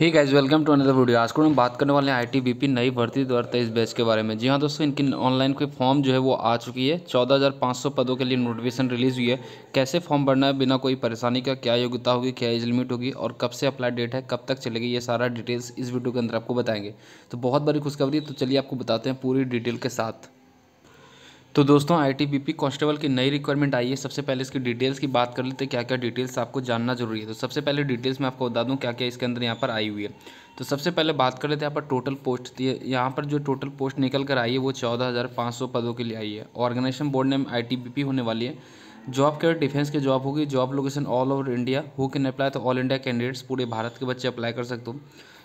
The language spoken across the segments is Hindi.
he guys welcome to another video आज को हम बात करने वाले हैं आईटीबीपी नई भर्ती दो हज़ार बैच के बारे में जी हाँ दोस्तों इनकी ऑनलाइन कोई फॉर्म जो है वो आ चुकी है चौदह हज़ार पाँच सौ पदों के लिए नोटिफिकेशन रिलीज़ हुई है कैसे फॉर्म भरना है बिना कोई परेशानी का क्या योग्यता होगी क्या एज लिमिट होगी और कब से अप्लाई डेट है कब तक चलेगी ये सारा डिटेल्स इस वीडियो के अंदर आपको बताएंगे तो बहुत बड़ी खुशखबरी तो चलिए आपको बताते हैं पूरी डिटेल के साथ तो दोस्तों आईटीबीपी कांस्टेबल की नई रिक्वायरमेंट आई है सबसे पहले इसकी डिटेल्स की बात कर लेते हैं क्या क्या डिटेल्स आपको जानना जरूरी है तो सबसे पहले डिटेल्स मैं आपको बता दूं क्या क्या इसके अंदर यहाँ पर आई हुई है तो सबसे पहले बात कर लेते हैं यहाँ पर टोटल पोस्ट यहाँ पर जो टोटल पोस्ट निकल कर आई है वो चौदह पदों के लिए आई है ऑर्गेनाइजेशन बोर्ड ने आई होने वाली है जॉब के डिफेंस की जॉब होगी job location all over India who can apply तो ऑल इंडिया कैंडिडेट्स पूरे भारत के बच्चे अप्लाई कर सकते हो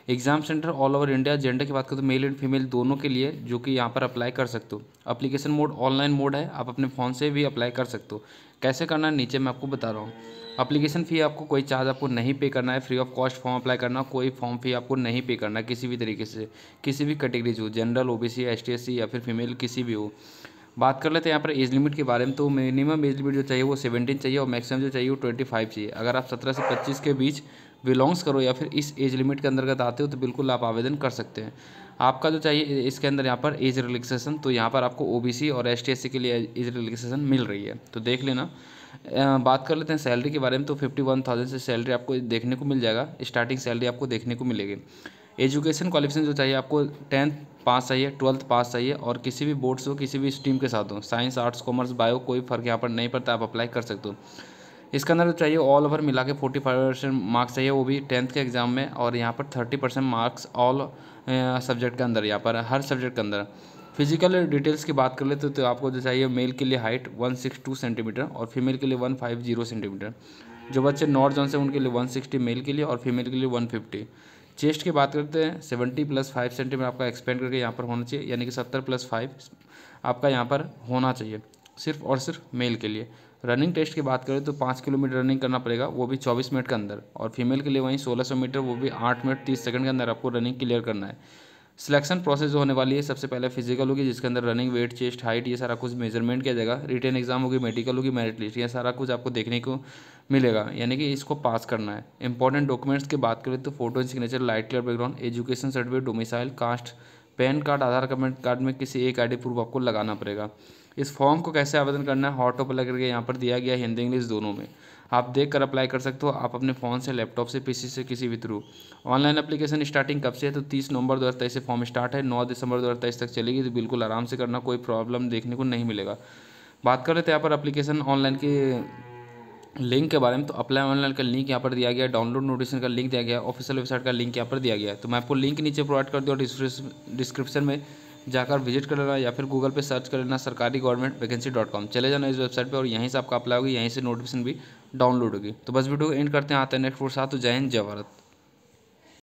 exam centre all over India gender की बात करें तो मेल एंड फीमेल दोनों के लिए जो कि यहाँ पर अप्लाई कर सकते हो अप्लीकेशन मोड ऑनलाइन मोड है आप अपने फ़ोन से भी अप्लाई कर सकते हो कैसे करना है नीचे मैं आपको बता रहा हूँ अप्लीकेशन फ़ी आपको कोई चार्ज आपको नहीं पे करना है free of cost form apply करना कोई फॉर्म फ़ी आपको नहीं पे करना किसी भी तरीके से किसी भी कैटेगरीज हो जनरल ओबीसी एसटीएससी या फिर फीमेल किसी भी हो बात कर लेते हैं यहाँ पर एज लिमिट के बारे में तो मिनिमम एज लिमिट जो चाहिए वो सेवेंटीन चाहिए और मैक्सिमम जो चाहिए वो ट्वेंटी फाइव चाहिए अगर आप सत्रह से पच्चीस के बीच बिलोंग्स करो या फिर इस एज लिमिट के अंतर्गत आते हो तो बिल्कुल आप आवेदन कर सकते हैं आपका जो चाहिए इसके अंदर यहाँ पर एज रिलैक्सेशन तो यहाँ पर आपको ओबीसी और एस टी के लिए एज रिलैक्सेशन मिल रही है तो देख लेना बात कर लेते हैं सैलरी के बारे में तो फिफ्टी वन थाउजेंड से सैलरी आपको देखने को मिल जाएगा स्टार्टिंग सैलरी आपको देखने को मिलेगी एजुकेशन क्वालिफिकेशन जो चाहिए आपको टेंथ पास चाहिए ट्वेल्थ पास चाहिए और किसी भी बोर्ड्स हो किसी भी स्ट्रीम के साथ हो साइंस आर्ट्स कॉमर्स बायो कोई फ़र्क यहाँ पर नहीं पड़ता आप अप्लाई कर सकते हो इसके अंदर तो चाहिए ऑल ओवर मिला के फोर्टी फाइव परसेंट मार्क्स चाहिए वो भी टेंथ के एग्ज़ाम में और यहाँ पर thirty percent marks all subject के अंदर यहाँ पर हर सब्जेक्ट के अंदर फिजिकल डिटेल्स की बात कर ले तो, तो आपको जो चाहिए मेल के लिए height one six two centimetre और फीमेल के लिए वन फाइव जीरो सेंटीमीटर जो बच्चे नॉर्थ जोन से उनके लिए वन सिक्सटी मेल के लिए और फीमेल के लिए वन फिफ्टी चेस्ट की बात करते हैं सेवेंटी प्लस फाइव सेंटीमीटर आपका एक्सपेंड करके यहाँ पर होना चाहिए यानी कि सत्तर प्लस फाइव आपका यहाँ पर होना चाहिए सिर्फ और सिर्फ मेल के लिए रनिंग टेस्ट की बात करें तो पाँच किलोमीटर रनिंग करना पड़ेगा वो भी चौबीस मिनट के अंदर और फीमेल के लिए वहीं सोलह सौ मीटर वो भी आठ मिनट तीस सेकंड के अंदर आपको रनिंग क्लियर करना है सिलेक्शन प्रोसेस जो होने वाली है सबसे पहले फिजिकल होगी जिसके अंदर रनिंग वेट चेस्ट हाइट ये सारा कुछ मेजरमेंट किया जाएगा रिटर्न एग्जाम होगी मेडिकल होगी मेरिट लिस्ट ये सारा कुछ आपको देखने को मिलेगा यानी कि इसको पास करना है इंपॉर्टेंट डॉक्यूमेंट्स की बात करें तो photo signature light colour background education certificate domicile caste PAN card Aadhaar card में किसी एक आई प्रूफ आपको लगाना पड़ेगा इस फॉर्म को कैसे आवेदन करना है हॉट ऑप अलग करके यहाँ पर दिया गया हिंदी इंग्लिश दोनों में आप देख कर अप्लाई कर सकते हो आप अपने फ़ोन से लैपटॉप से पीसी से किसी भी थ्रू ऑनलाइन अप्लीकेशन स्टार्टिंग कब से है तो तीस नवंबर दो से फॉर्म स्टार्ट है नौ दिसंबर दो तक चलेगी तो बिल्कुल आराम से करना कोई प्रॉब्लम देखने को नहीं मिलेगा बात कर रहे थे यहाँ पर अप्लीकेशन ऑनलाइन के लिंक के बारे में तो अप्लाई ऑनलाइन का लिंक यहाँ पर दिया गया डाउनलोड नोटिसन का लिंक दिया गया ऑफिशियल वेबसाइट का लिंक यहाँ पर दिया गया तो मैं आपको लिंक नीचे प्रोवाइड कर दूँ डिस्क्रिप्शन में जाकर विजिट कर लेना या फिर गूगल पे सर्च कर लेना सरकारी गवर्नमेंट वैकेंसी डॉट कॉम चले जाना इस वेबसाइट पे और यहीं से आपका अप्लाई होगी यहीं से नोटिफिकेशन भी डाउनलोड होगी तो बस वीडियो एंड करते हैं आते हैं नेक्स्ट फोर साथ तो जय हिंद जय भारत